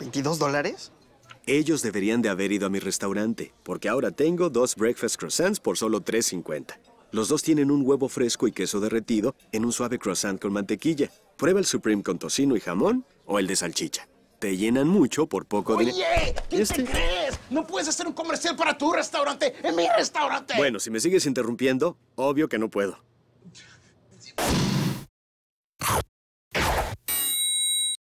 ¿22 dólares? Ellos deberían de haber ido a mi restaurante, porque ahora tengo dos breakfast croissants por solo $3.50. Los dos tienen un huevo fresco y queso derretido en un suave croissant con mantequilla. Prueba el Supreme con tocino y jamón o el de salchicha. Te llenan mucho por poco dinero. ¡Oye! ¿Qué te este crees? ¡No puedes hacer un comercial para tu restaurante! ¡En mi restaurante! Bueno, si me sigues interrumpiendo, obvio que no puedo.